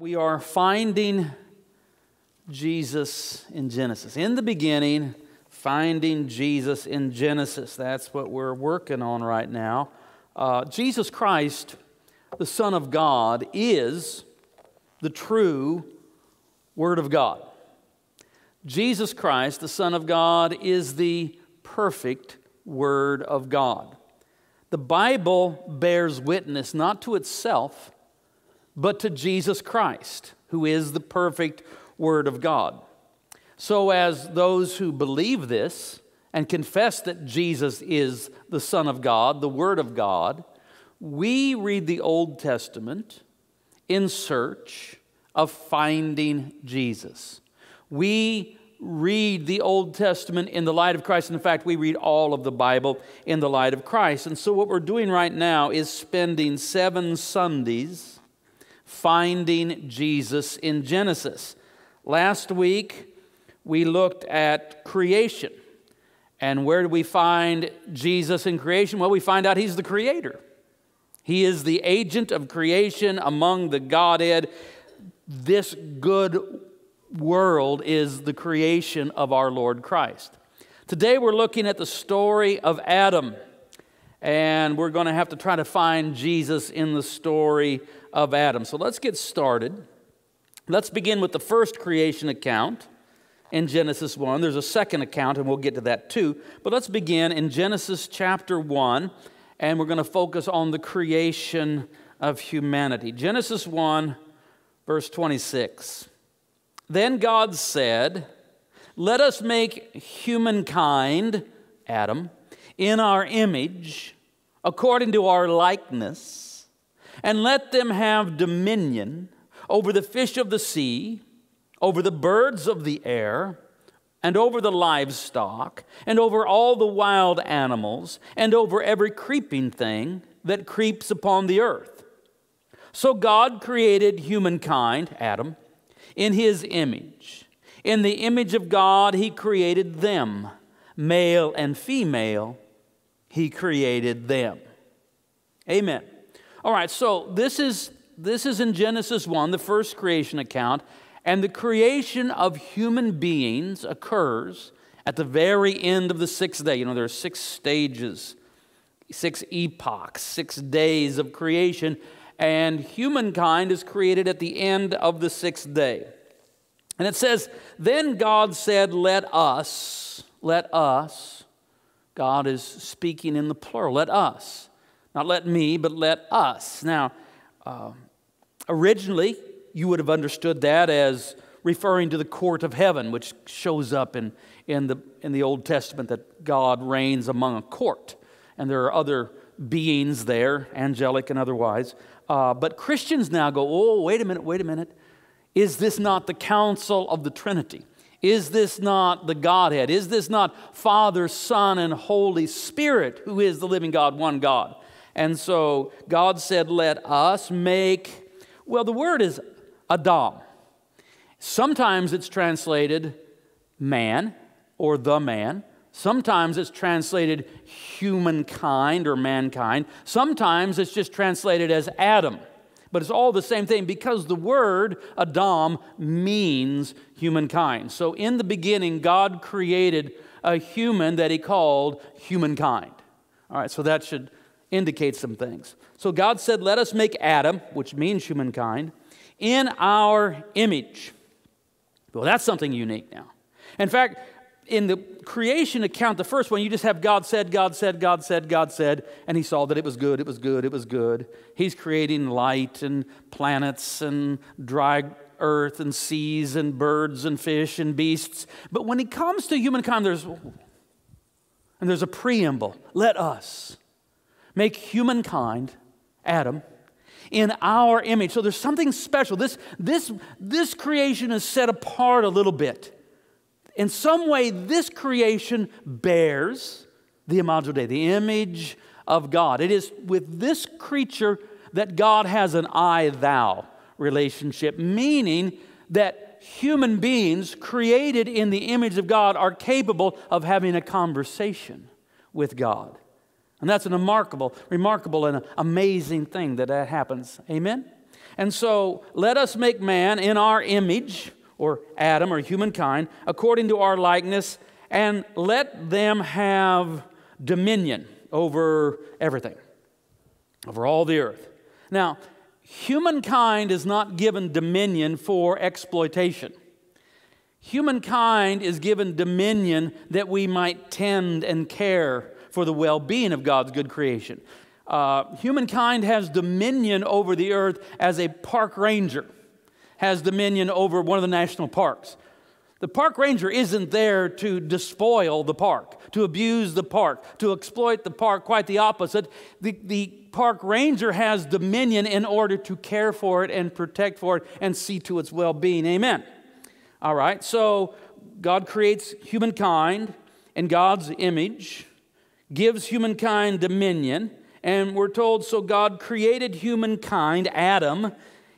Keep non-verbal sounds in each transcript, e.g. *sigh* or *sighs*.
we are finding Jesus in Genesis. In the beginning, finding Jesus in Genesis. That's what we're working on right now. Uh, Jesus Christ, the Son of God, is the true Word of God. Jesus Christ, the Son of God, is the perfect Word of God. The Bible bears witness not to itself, but to Jesus Christ, who is the perfect Word of God. So, as those who believe this and confess that Jesus is the Son of God, the Word of God, we read the Old Testament in search of finding Jesus. We read the Old Testament in the light of Christ. In fact, we read all of the Bible in the light of Christ. And so, what we're doing right now is spending seven Sundays finding Jesus in Genesis. Last week, we looked at creation. And where do we find Jesus in creation? Well, we find out he's the creator. He is the agent of creation among the Godhead. This good world is the creation of our Lord Christ. Today we're looking at the story of Adam, and we're going to have to try to find Jesus in the story of Adam. So let's get started. Let's begin with the first creation account in Genesis 1. There's a second account, and we'll get to that too. But let's begin in Genesis chapter 1, and we're going to focus on the creation of humanity. Genesis 1, verse 26. Then God said, Let us make humankind, Adam, in our image, according to our likeness and let them have dominion over the fish of the sea, over the birds of the air, and over the livestock, and over all the wild animals, and over every creeping thing that creeps upon the earth. So God created humankind, Adam, in his image. In the image of God, he created them, male and female, he created them. Amen. All right, so this is, this is in Genesis 1, the first creation account, and the creation of human beings occurs at the very end of the sixth day. You know, there are six stages, six epochs, six days of creation, and humankind is created at the end of the sixth day. And it says, Then God said, Let us, let us, God is speaking in the plural, let us not let me, but let us. Now, uh, originally, you would have understood that as referring to the court of heaven, which shows up in, in, the, in the Old Testament that God reigns among a court. And there are other beings there, angelic and otherwise. Uh, but Christians now go, oh, wait a minute, wait a minute. Is this not the council of the Trinity? Is this not the Godhead? Is this not Father, Son, and Holy Spirit, who is the living God, one God? And so God said, Let us make, well, the word is Adam. Sometimes it's translated man or the man. Sometimes it's translated humankind or mankind. Sometimes it's just translated as Adam. But it's all the same thing because the word Adam means humankind. So in the beginning, God created a human that he called humankind. All right, so that should indicates some things. So God said, Let us make Adam, which means humankind, in our image. Well, that's something unique now. In fact, in the creation account, the first one, you just have God said, God said, God said, God said, and he saw that it was good, it was good, it was good. He's creating light and planets and dry earth and seas and birds and fish and beasts. But when it comes to humankind, there's and there's a preamble. Let us make humankind, Adam, in our image. So there's something special. This, this, this creation is set apart a little bit. In some way, this creation bears the Imago Dei, the image of God. It is with this creature that God has an I thou relationship, meaning that human beings created in the image of God are capable of having a conversation with God. And that's a remarkable, remarkable and amazing thing that that happens. Amen? And so let us make man in our image, or Adam, or humankind, according to our likeness, and let them have dominion over everything, over all the earth. Now, humankind is not given dominion for exploitation. Humankind is given dominion that we might tend and care for the well being of God's good creation. Uh, humankind has dominion over the earth as a park ranger has dominion over one of the national parks. The park ranger isn't there to despoil the park, to abuse the park, to exploit the park, quite the opposite. The, the park ranger has dominion in order to care for it and protect for it and see to its well being. Amen. All right, so God creates humankind in God's image gives humankind dominion. And we're told, so God created humankind, Adam,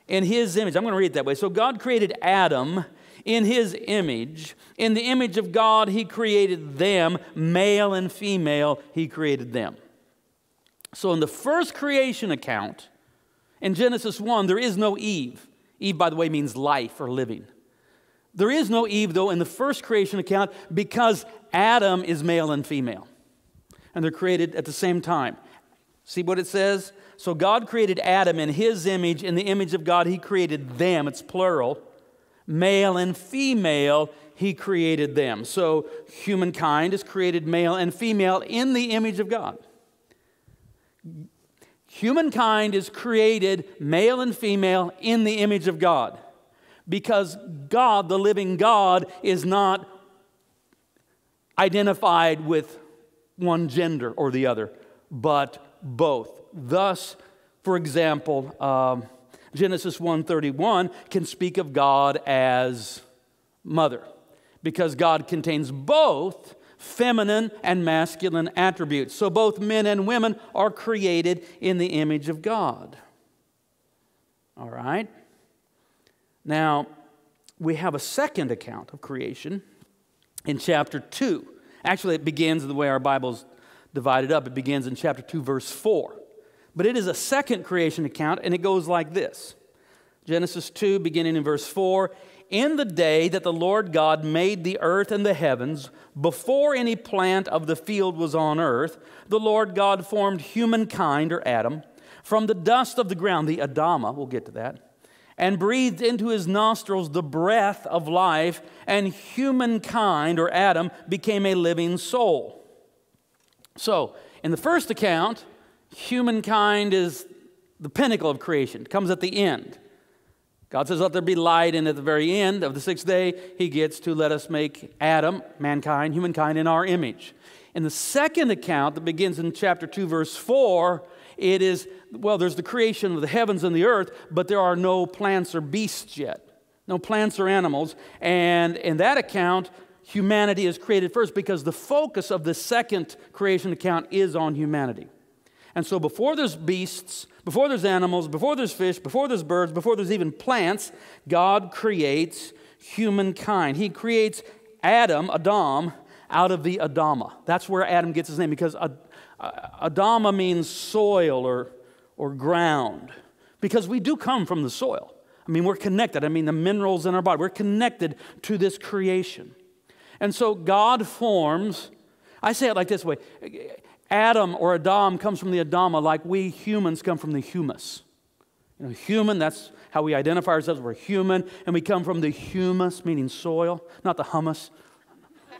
in his image. I'm going to read it that way. So God created Adam in his image. In the image of God, he created them, male and female, he created them. So in the first creation account, in Genesis 1, there is no Eve. Eve, by the way, means life or living. There is no Eve, though, in the first creation account because Adam is male and female and they're created at the same time. See what it says? So God created Adam in his image, in the image of God, he created them. It's plural. Male and female, he created them. So humankind is created male and female in the image of God. Humankind is created male and female in the image of God because God, the living God, is not identified with one gender or the other, but both. Thus, for example, um, Genesis 1:31 can speak of God as mother because God contains both feminine and masculine attributes. So both men and women are created in the image of God. All right? Now, we have a second account of creation in chapter 2 Actually, it begins the way our Bible's divided up. It begins in chapter 2, verse 4. But it is a second creation account, and it goes like this Genesis 2, beginning in verse 4 In the day that the Lord God made the earth and the heavens, before any plant of the field was on earth, the Lord God formed humankind, or Adam, from the dust of the ground, the Adama, we'll get to that and breathed into his nostrils the breath of life, and humankind, or Adam, became a living soul. So, in the first account, humankind is the pinnacle of creation, it comes at the end. God says, Let there be light, and at the very end of the sixth day, he gets to let us make Adam, mankind, humankind, in our image. In the second account that begins in chapter 2, verse 4, it is, well, there's the creation of the heavens and the earth, but there are no plants or beasts yet, no plants or animals. And in that account, humanity is created first because the focus of the second creation account is on humanity. And so before there's beasts, before there's animals, before there's fish, before there's birds, before there's even plants, God creates humankind. He creates Adam, Adam, out of the Adama. That's where Adam gets his name because Adama means soil or, or ground because we do come from the soil. I mean, we're connected. I mean, the minerals in our body, we're connected to this creation. And so God forms, I say it like this way Adam or Adam comes from the Adama, like we humans come from the humus. You know, human, that's how we identify ourselves. We're human, and we come from the humus, meaning soil, not the hummus.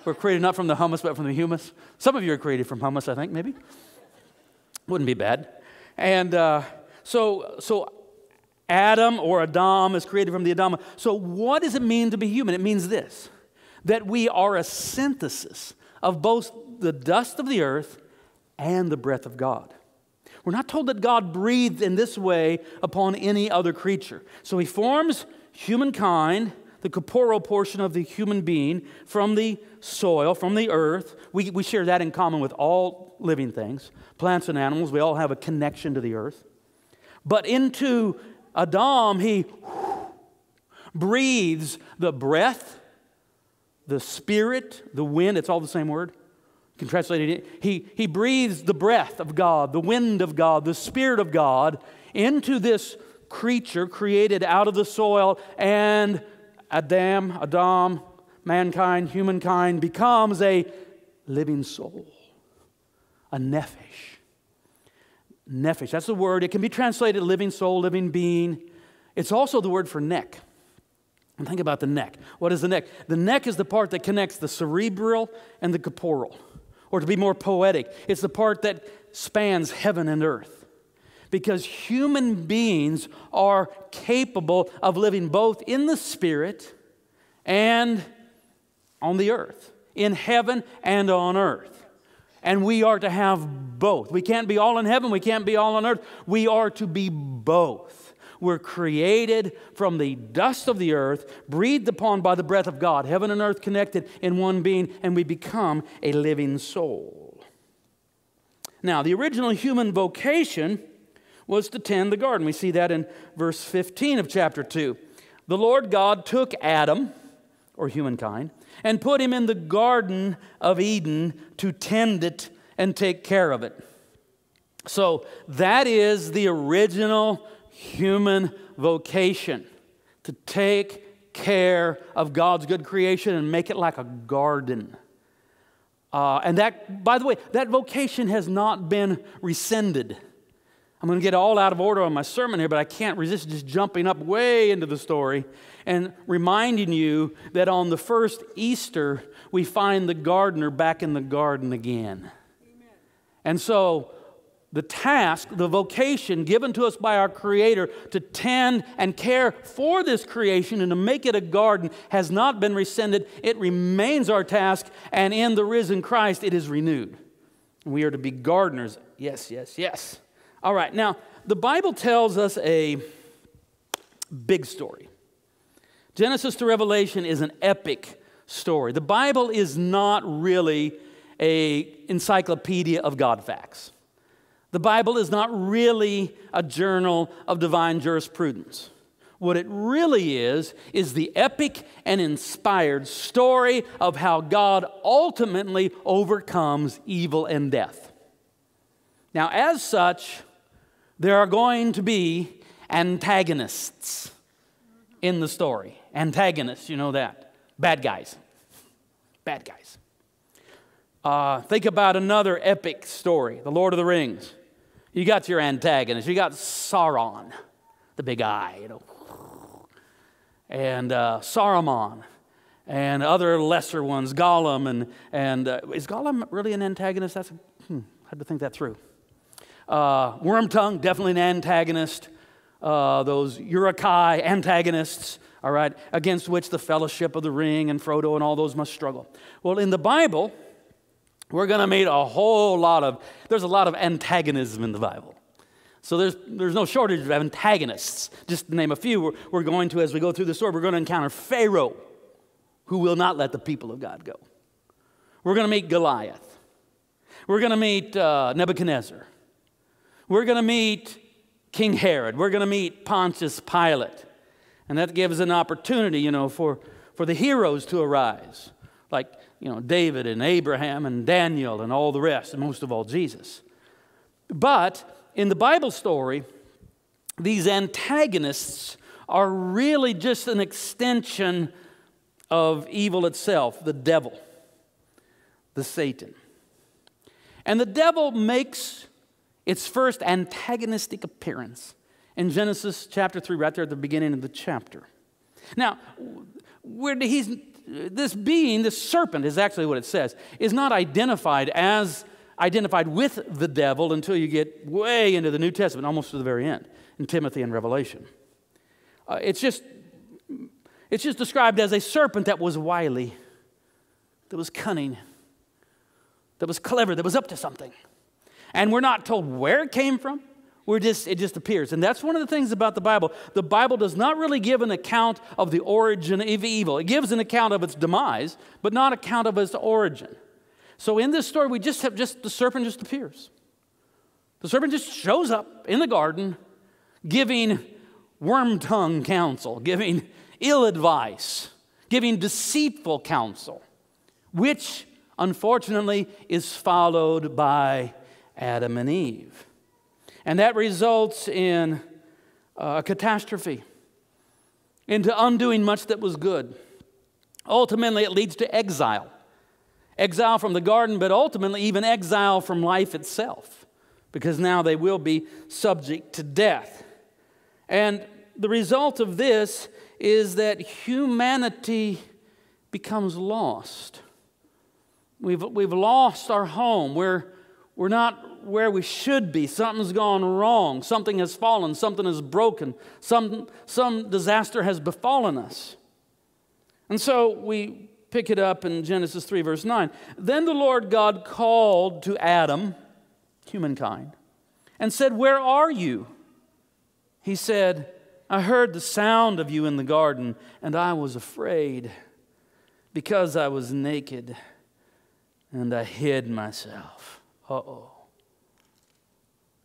We're created not from the hummus, but from the humus. Some of you are created from hummus, I think, maybe. Wouldn't be bad. And uh, so, so Adam or Adam is created from the Adam. So, what does it mean to be human? It means this that we are a synthesis of both the dust of the earth and the breath of God. We're not told that God breathed in this way upon any other creature. So, He forms humankind the corporeal portion of the human being, from the soil, from the earth. We, we share that in common with all living things, plants and animals. We all have a connection to the earth. But into Adam, he breathes the breath, the spirit, the wind. It's all the same word. You can translate it. He, he breathes the breath of God, the wind of God, the spirit of God into this creature created out of the soil and Adam, Adam, mankind, humankind, becomes a living soul, a nephesh. Nephesh, that's the word. It can be translated living soul, living being. It's also the word for neck. And think about the neck. What is the neck? The neck is the part that connects the cerebral and the corporal. Or to be more poetic, it's the part that spans heaven and earth because human beings are capable of living both in the spirit and on the earth, in heaven and on earth. And we are to have both. We can't be all in heaven, we can't be all on earth. We are to be both. We're created from the dust of the earth, breathed upon by the breath of God, heaven and earth connected in one being, and we become a living soul. Now, the original human vocation was to tend the garden. We see that in verse 15 of chapter 2. The Lord God took Adam, or humankind, and put him in the garden of Eden to tend it and take care of it. So that is the original human vocation to take care of God's good creation and make it like a garden. Uh, and that, by the way, that vocation has not been rescinded. I'm going to get all out of order on my sermon here, but I can't resist just jumping up way into the story and reminding you that on the first Easter, we find the gardener back in the garden again. Amen. And so, the task, the vocation given to us by our Creator to tend and care for this creation and to make it a garden has not been rescinded. It remains our task, and in the risen Christ, it is renewed. We are to be gardeners. Yes, yes, yes. All right, now, the Bible tells us a big story. Genesis to Revelation is an epic story. The Bible is not really a encyclopedia of God facts. The Bible is not really a journal of divine jurisprudence. What it really is, is the epic and inspired story of how God ultimately overcomes evil and death. Now, as such, there are going to be antagonists in the story. Antagonists, you know that. Bad guys. Bad guys. Uh, think about another epic story The Lord of the Rings. You got your antagonist, you got Sauron, the big eye, you know, and uh, Saruman. And other lesser ones, Gollum, and, and uh, is Gollum really an antagonist? That's, hmm, I had to think that through. Uh, tongue, definitely an antagonist. Uh, those Urukai antagonists, all right, against which the fellowship of the ring and Frodo and all those must struggle. Well, in the Bible, we're going to meet a whole lot of, there's a lot of antagonism in the Bible. So there's, there's no shortage of antagonists. Just to name a few, we're, we're going to, as we go through the story, we're going to encounter Pharaoh, who will not let the people of God go. We're going to meet Goliath. We're going to meet uh, Nebuchadnezzar. We're going to meet King Herod. We're going to meet Pontius Pilate. And that gives an opportunity, you know, for, for the heroes to arise, like, you know, David and Abraham and Daniel and all the rest, and most of all, Jesus. But in the Bible story, these antagonists are really just an extension of evil itself, the devil, the Satan. And the devil makes its first antagonistic appearance in Genesis chapter 3, right there at the beginning of the chapter. Now, where he's, this being, this serpent is actually what it says, is not identified as identified with the devil until you get way into the New Testament, almost to the very end, in Timothy and Revelation. Uh, it's, just, it's just described as a serpent that was wily, that was cunning, that was clever, that was up to something. And we're not told where it came from. We're just, it just appears. And that's one of the things about the Bible. The Bible does not really give an account of the origin of evil. It gives an account of its demise, but not account of its origin. So in this story, we just have just the serpent just appears. The serpent just shows up in the garden giving worm tongue counsel, giving ill advice, giving deceitful counsel, which unfortunately is followed by Adam and Eve. And that results in uh, a catastrophe, into undoing much that was good. Ultimately, it leads to exile exile from the garden, but ultimately, even exile from life itself, because now they will be subject to death. And the result of this is that humanity becomes lost. We've, we've lost our home. We're we're not where we should be. Something's gone wrong. Something has fallen. Something is broken. Some, some disaster has befallen us. And so we pick it up in Genesis 3, verse 9. Then the Lord God called to Adam, humankind, and said, Where are you? He said, I heard the sound of you in the garden, and I was afraid because I was naked and I hid myself uh oh.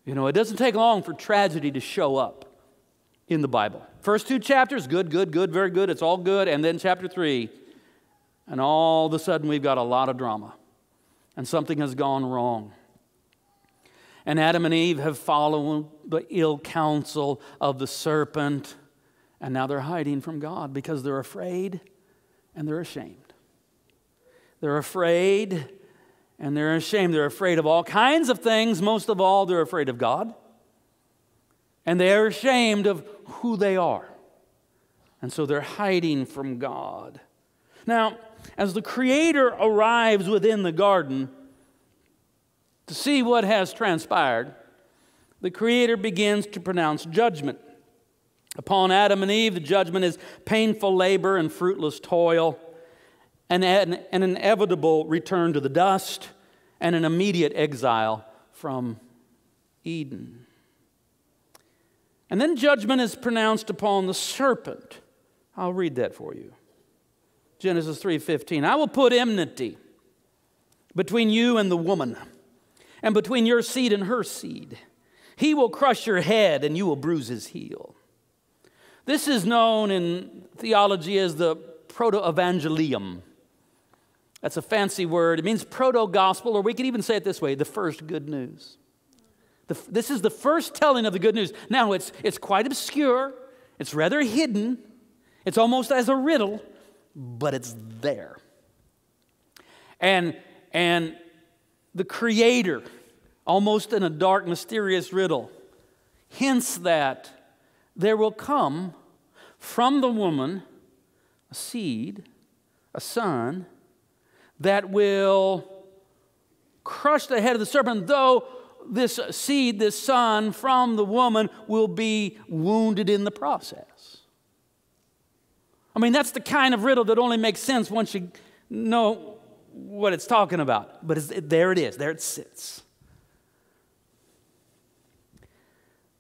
You know, it doesn't take long for tragedy to show up in the Bible. First two chapters, good, good, good, very good, it's all good. And then chapter three, and all of a sudden we've got a lot of drama, and something has gone wrong. And Adam and Eve have followed the ill counsel of the serpent, and now they're hiding from God because they're afraid and they're ashamed. They're afraid and they're ashamed. They're afraid of all kinds of things. Most of all, they're afraid of God. And they are ashamed of who they are. And so they're hiding from God. Now, as the Creator arrives within the garden to see what has transpired, the Creator begins to pronounce judgment. Upon Adam and Eve, the judgment is painful labor and fruitless toil and an, an inevitable return to the dust, and an immediate exile from Eden. And then judgment is pronounced upon the serpent. I'll read that for you. Genesis 3:15. I will put enmity between you and the woman, and between your seed and her seed. He will crush your head and you will bruise his heel. This is known in theology as the proto evangelium. That's a fancy word. It means proto gospel, or we could even say it this way the first good news. The, this is the first telling of the good news. Now, it's, it's quite obscure, it's rather hidden, it's almost as a riddle, but it's there. And, and the Creator, almost in a dark, mysterious riddle, hints that there will come from the woman a seed, a son, that will crush the head of the serpent, though this seed, this son from the woman, will be wounded in the process. I mean, that's the kind of riddle that only makes sense once you know what it's talking about. But there it is, there it sits.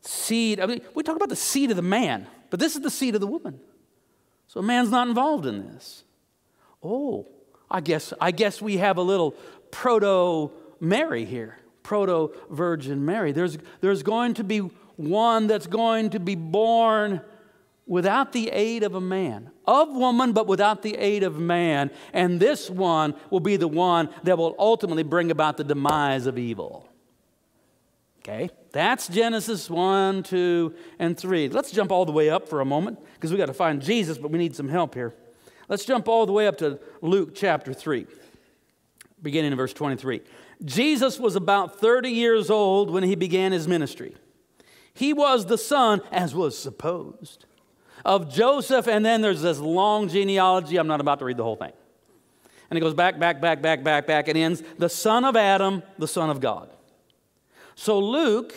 Seed, I mean, we talk about the seed of the man, but this is the seed of the woman. So a man's not involved in this. Oh, I guess, I guess we have a little proto Mary here, proto Virgin Mary. There's, there's going to be one that's going to be born without the aid of a man, of woman, but without the aid of man. And this one will be the one that will ultimately bring about the demise of evil. Okay, that's Genesis 1, 2, and 3. Let's jump all the way up for a moment because we got to find Jesus, but we need some help here. Let's jump all the way up to Luke chapter 3, beginning in verse 23. Jesus was about 30 years old when he began his ministry. He was the son, as was supposed, of Joseph, and then there's this long genealogy. I'm not about to read the whole thing. And it goes back, back, back, back, back, back, and ends the son of Adam, the son of God. So Luke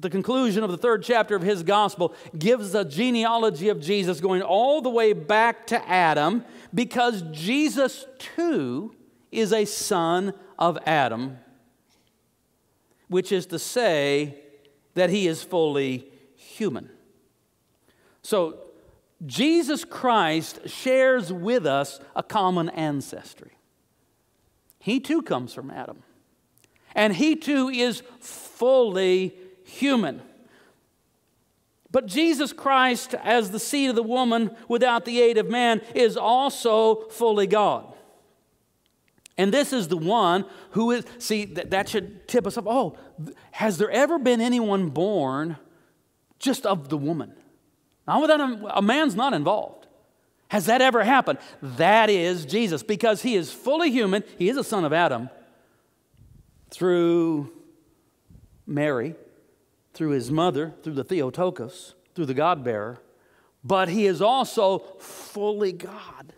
the conclusion of the third chapter of his gospel gives a genealogy of Jesus going all the way back to Adam because Jesus too is a son of Adam, which is to say that he is fully human. So Jesus Christ shares with us a common ancestry. He too comes from Adam, and he too is fully human. But Jesus Christ, as the seed of the woman without the aid of man, is also fully God. And this is the one who is, see, that, that should tip us up. Oh, has there ever been anyone born just of the woman? not without a, a man's not involved. Has that ever happened? That is Jesus, because he is fully human. He is a son of Adam through Mary, through his mother, through the Theotokos, through the God bearer, but he is also fully God.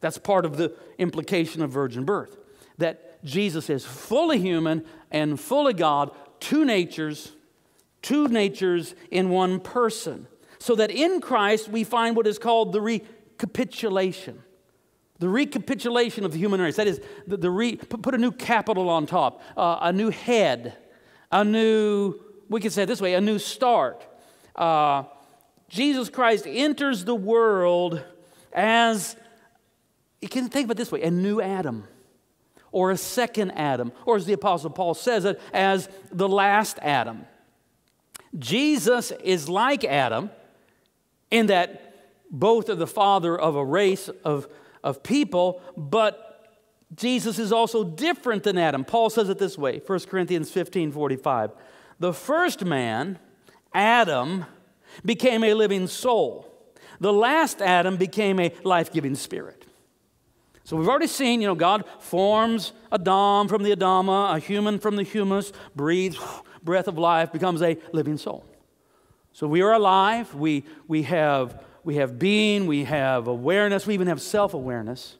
That's part of the implication of virgin birth, that Jesus is fully human and fully God, two natures, two natures in one person. So that in Christ we find what is called the recapitulation. The recapitulation of the human race. That is, the, the re, put a new capital on top, uh, a new head, a new, we could say it this way, a new start. Uh, Jesus Christ enters the world as, you can think of it this way, a new Adam or a second Adam, or as the Apostle Paul says it, as the last Adam. Jesus is like Adam in that both are the father of a race of, of people, but Jesus is also different than Adam. Paul says it this way 1 Corinthians 15 45. The first man, Adam, became a living soul, the last Adam became a life giving spirit. So we've already seen, you know, God forms Adam from the Adama, a human from the humus, breathes *sighs* breath of life, becomes a living soul. So we are alive, we, we, have, we have being, we have awareness, we even have self awareness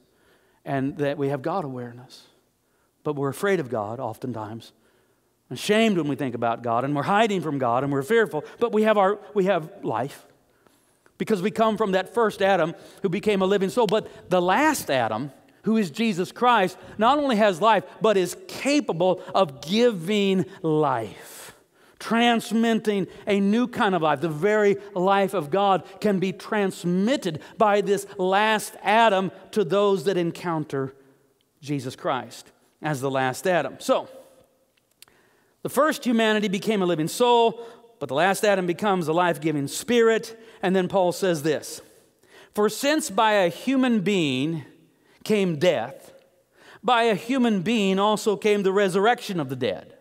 and that we have God awareness. But we're afraid of God oftentimes, ashamed when we think about God, and we're hiding from God, and we're fearful. But we have, our, we have life because we come from that first Adam who became a living soul. But the last Adam, who is Jesus Christ, not only has life, but is capable of giving life transmitting a new kind of life. The very life of God can be transmitted by this last Adam to those that encounter Jesus Christ as the last Adam. So, the first humanity became a living soul, but the last Adam becomes a life giving spirit. And then Paul says this For since by a human being came death, by a human being also came the resurrection of the dead.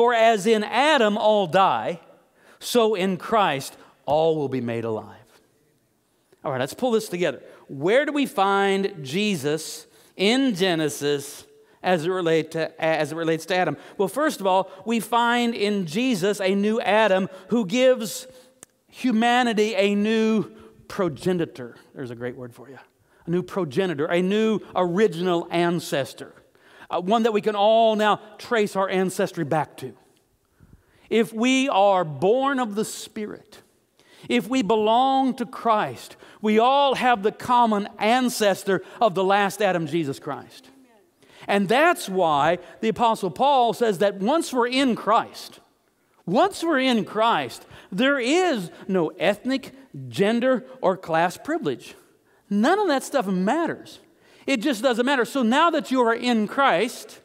For as in Adam all die, so in Christ all will be made alive. All right, let's pull this together. Where do we find Jesus in Genesis as it, relate to, as it relates to Adam? Well, first of all, we find in Jesus a new Adam who gives humanity a new progenitor. There's a great word for you. A new progenitor, a new original ancestor. Uh, one that we can all now trace our ancestry back to. If we are born of the Spirit, if we belong to Christ, we all have the common ancestor of the last Adam, Jesus Christ. And that's why the Apostle Paul says that once we're in Christ, once we're in Christ, there is no ethnic, gender, or class privilege. None of that stuff matters. It just doesn't matter. So now that you are in Christ,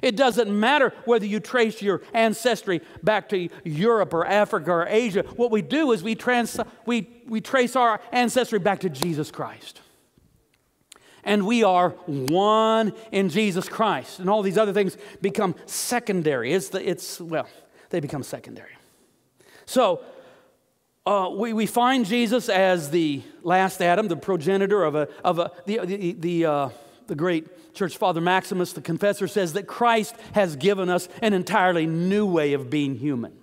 it doesn't matter whether you trace your ancestry back to Europe or Africa or Asia. What we do is we, trans- we, we trace our ancestry back to Jesus Christ. And we are one in Jesus Christ. And all these other things become secondary. It's, the, it's well, they become secondary. So uh, we, we find Jesus as the last Adam, the progenitor of, a, of a, the, the, the, uh, the great church father Maximus, the confessor, says that Christ has given us an entirely new way of being human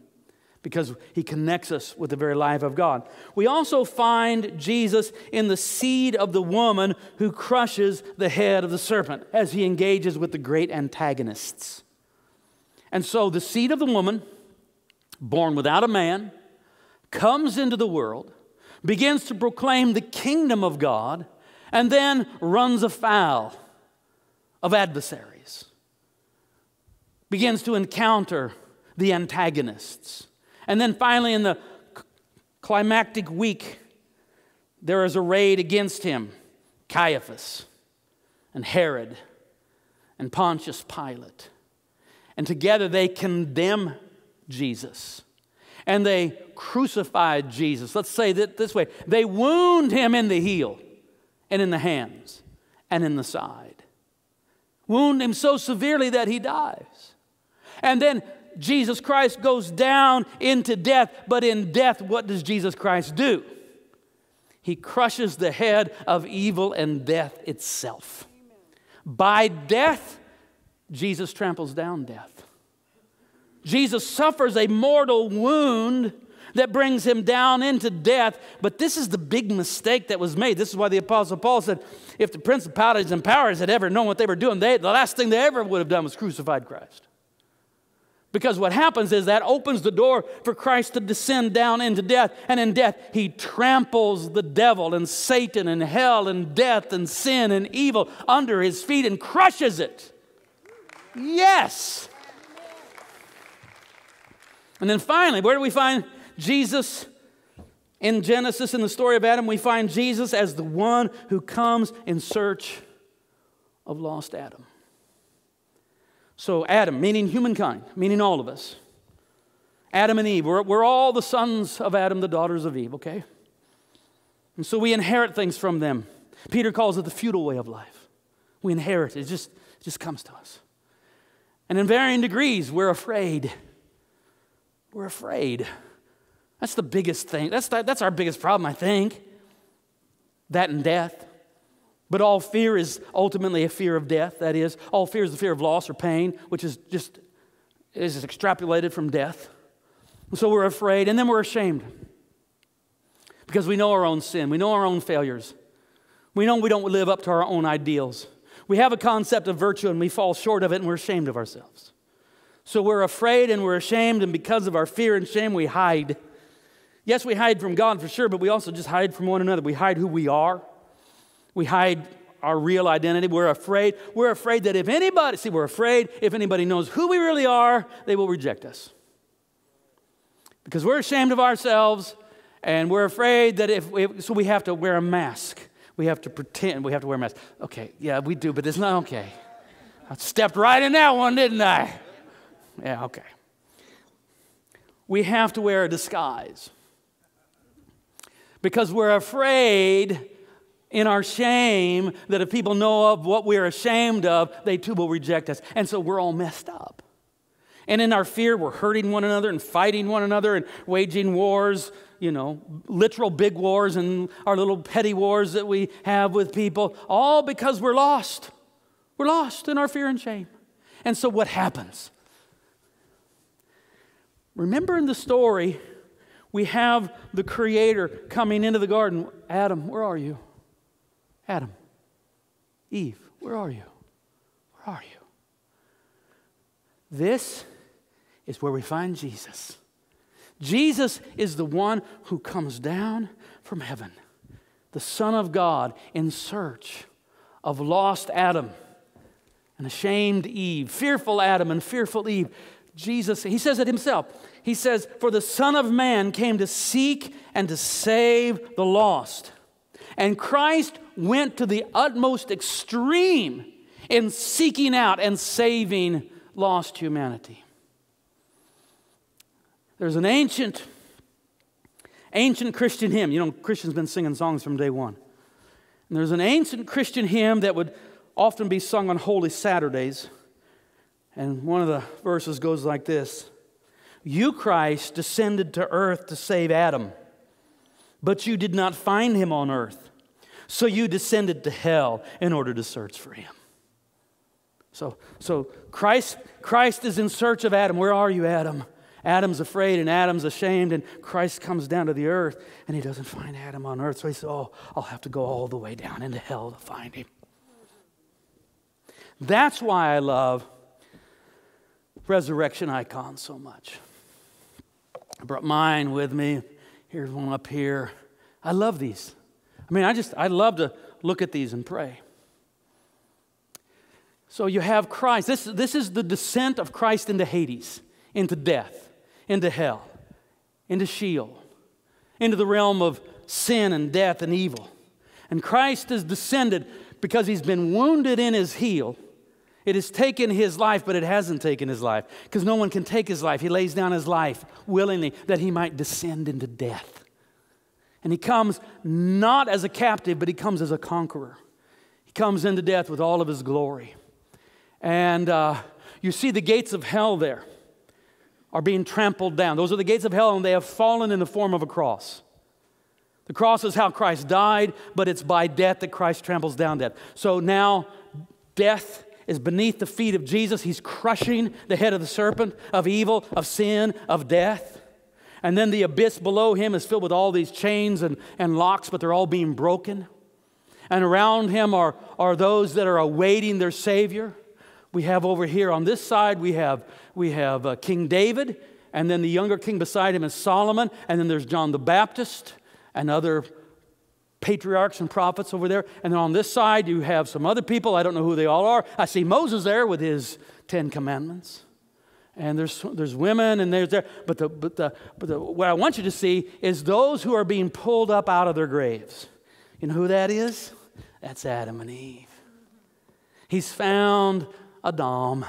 because he connects us with the very life of God. We also find Jesus in the seed of the woman who crushes the head of the serpent as he engages with the great antagonists. And so the seed of the woman, born without a man, comes into the world, begins to proclaim the kingdom of God, and then runs afoul of adversaries, begins to encounter the antagonists. And then finally, in the climactic week, there is a raid against him Caiaphas and Herod and Pontius Pilate. And together they condemn Jesus and they crucified Jesus. Let's say that this way they wound him in the heel and in the hands and in the side. Wound him so severely that he dies. And then Jesus Christ goes down into death, but in death, what does Jesus Christ do? He crushes the head of evil and death itself. By death, Jesus tramples down death. Jesus suffers a mortal wound that brings him down into death. But this is the big mistake that was made. This is why the Apostle Paul said if the principalities and powers had ever known what they were doing, they, the last thing they ever would have done was crucified Christ. Because what happens is that opens the door for Christ to descend down into death. And in death, he tramples the devil and Satan and hell and death and sin and evil under his feet and crushes it. Yes. And then finally, where do we find Jesus in Genesis in the story of Adam? We find Jesus as the one who comes in search of lost Adam. So, Adam, meaning humankind, meaning all of us. Adam and Eve, we're, we're all the sons of Adam, the daughters of Eve, okay? And so we inherit things from them. Peter calls it the feudal way of life. We inherit it, it just, it just comes to us. And in varying degrees, we're afraid we're afraid. That's the biggest thing. That's, the, that's our biggest problem, I think. That and death. But all fear is ultimately a fear of death. That is, all fear is the fear of loss or pain, which is just is just extrapolated from death. And so we're afraid, and then we're ashamed because we know our own sin. We know our own failures. We know we don't live up to our own ideals. We have a concept of virtue, and we fall short of it, and we're ashamed of ourselves. So we're afraid and we're ashamed, and because of our fear and shame, we hide. Yes, we hide from God for sure, but we also just hide from one another. We hide who we are, we hide our real identity. We're afraid. We're afraid that if anybody, see, we're afraid if anybody knows who we really are, they will reject us. Because we're ashamed of ourselves, and we're afraid that if, so we have to wear a mask. We have to pretend we have to wear a mask. Okay, yeah, we do, but it's not okay. I stepped right in that one, didn't I? Yeah, okay. We have to wear a disguise because we're afraid in our shame that if people know of what we're ashamed of, they too will reject us. And so we're all messed up. And in our fear, we're hurting one another and fighting one another and waging wars, you know, literal big wars and our little petty wars that we have with people, all because we're lost. We're lost in our fear and shame. And so what happens? Remember in the story, we have the Creator coming into the garden. Adam, where are you? Adam, Eve, where are you? Where are you? This is where we find Jesus. Jesus is the one who comes down from heaven, the Son of God, in search of lost Adam and ashamed Eve, fearful Adam and fearful Eve. Jesus, he says it himself. He says, For the Son of Man came to seek and to save the lost. And Christ went to the utmost extreme in seeking out and saving lost humanity. There's an ancient, ancient Christian hymn. You know, Christians been singing songs from day one. And there's an ancient Christian hymn that would often be sung on Holy Saturdays and one of the verses goes like this You, Christ, descended to earth to save Adam, but you did not find him on earth. So you descended to hell in order to search for him. So, so Christ, Christ is in search of Adam. Where are you, Adam? Adam's afraid and Adam's ashamed, and Christ comes down to the earth and he doesn't find Adam on earth. So he says, Oh, I'll have to go all the way down into hell to find him. That's why I love resurrection icon so much. I brought mine with me. Here's one up here. I love these. I mean, I just, I love to look at these and pray. So you have Christ. This, this is the descent of Christ into Hades, into death, into hell, into Sheol, into the realm of sin and death and evil. And Christ has descended because he's been wounded in his heel it has taken his life, but it hasn't taken his life because no one can take his life. He lays down his life willingly that he might descend into death. And he comes not as a captive, but he comes as a conqueror. He comes into death with all of his glory. And uh, you see the gates of hell there are being trampled down. Those are the gates of hell, and they have fallen in the form of a cross. The cross is how Christ died, but it's by death that Christ tramples down death. So now death is beneath the feet of Jesus. He's crushing the head of the serpent, of evil, of sin, of death. And then the abyss below him is filled with all these chains and, and locks, but they're all being broken. And around him are, are those that are awaiting their Savior. We have over here on this side, we have, we have uh, King David, and then the younger king beside him is Solomon, and then there's John the Baptist and other patriarchs and prophets over there. And then on this side, you have some other people. I don't know who they all are. I see Moses there with his Ten Commandments. And there's, there's women and there's there. But, the, but, the, but the, what I want you to see is those who are being pulled up out of their graves. You know who that is? That's Adam and Eve. He's found Adam,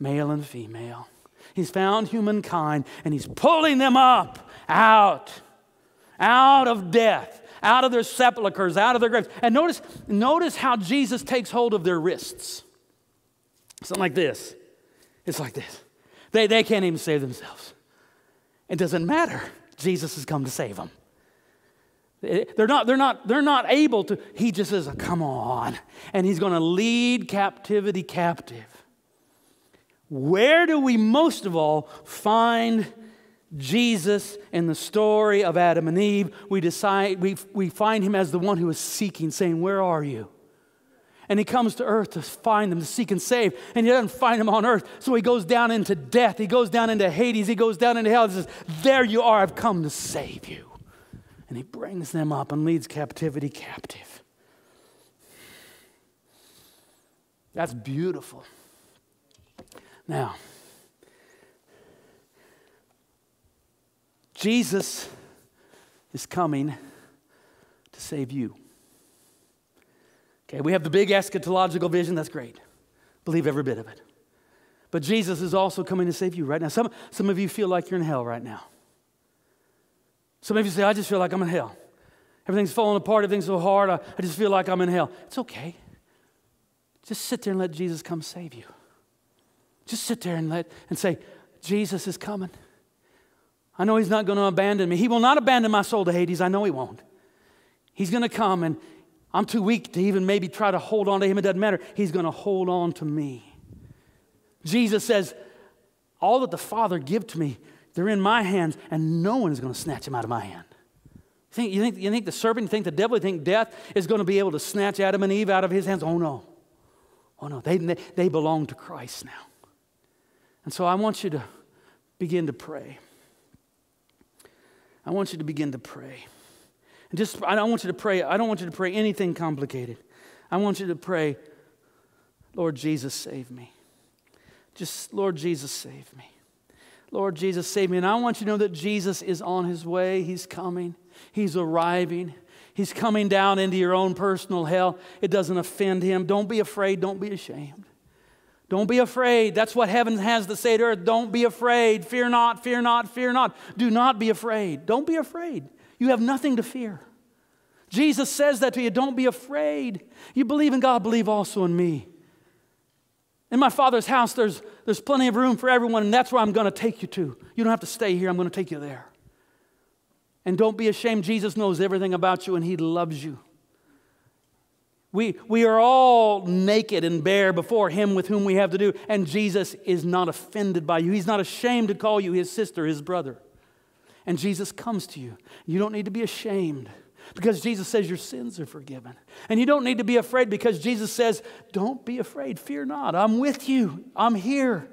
male and female. He's found humankind and he's pulling them up out, out of death out of their sepulchres, out of their graves. And notice, notice how Jesus takes hold of their wrists. Something like this. It's like this. They, they can't even save themselves. It doesn't matter. Jesus has come to save them. They're not, they're not, they're not able to. He just says, come on. And he's going to lead captivity captive. Where do we most of all find Jesus in the story of Adam and Eve, we, decide, we, we find him as the one who is seeking, saying, Where are you? And he comes to earth to find them, to seek and save. And he doesn't find them on earth. So he goes down into death. He goes down into Hades. He goes down into hell. He says, There you are. I've come to save you. And he brings them up and leads captivity captive. That's beautiful. Now, Jesus is coming to save you. Okay, we have the big eschatological vision, that's great. Believe every bit of it. But Jesus is also coming to save you right now. Some, some of you feel like you're in hell right now. Some of you say, I just feel like I'm in hell. Everything's falling apart, everything's so hard, I, I just feel like I'm in hell. It's okay. Just sit there and let Jesus come save you. Just sit there and let and say, Jesus is coming. I know He's not going to abandon me. He will not abandon my soul to Hades. I know He won't. He's going to come, and I'm too weak to even maybe try to hold on to Him. It doesn't matter. He's going to hold on to me. Jesus says, All that the Father give to me, they're in my hands, and no one is going to snatch them out of my hand. You think, you, think, you think the serpent, you think the devil, you think death is going to be able to snatch Adam and Eve out of his hands? Oh no. Oh no. They, they belong to Christ now. And so I want you to begin to pray. I want you to begin to pray. And just, I don't want you to pray, I don't want you to pray anything complicated. I want you to pray, Lord Jesus, save me. Just, Lord Jesus, save me. Lord Jesus, save me. And I want you to know that Jesus is on his way. He's coming, he's arriving. He's coming down into your own personal hell. It doesn't offend him. Don't be afraid. Don't be ashamed. Don't be afraid. That's what heaven has to say to earth. Don't be afraid. Fear not, fear not, fear not. Do not be afraid. Don't be afraid. You have nothing to fear. Jesus says that to you. Don't be afraid. You believe in God, believe also in me. In my Father's house, there's, there's plenty of room for everyone, and that's where I'm going to take you to. You don't have to stay here, I'm going to take you there. And don't be ashamed. Jesus knows everything about you, and He loves you. We, we are all naked and bare before him with whom we have to do, and Jesus is not offended by you. He's not ashamed to call you his sister, his brother. And Jesus comes to you. You don't need to be ashamed because Jesus says your sins are forgiven. And you don't need to be afraid because Jesus says, Don't be afraid, fear not. I'm with you, I'm here.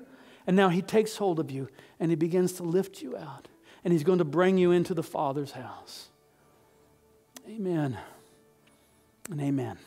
And now he takes hold of you and he begins to lift you out, and he's going to bring you into the Father's house. Amen and amen.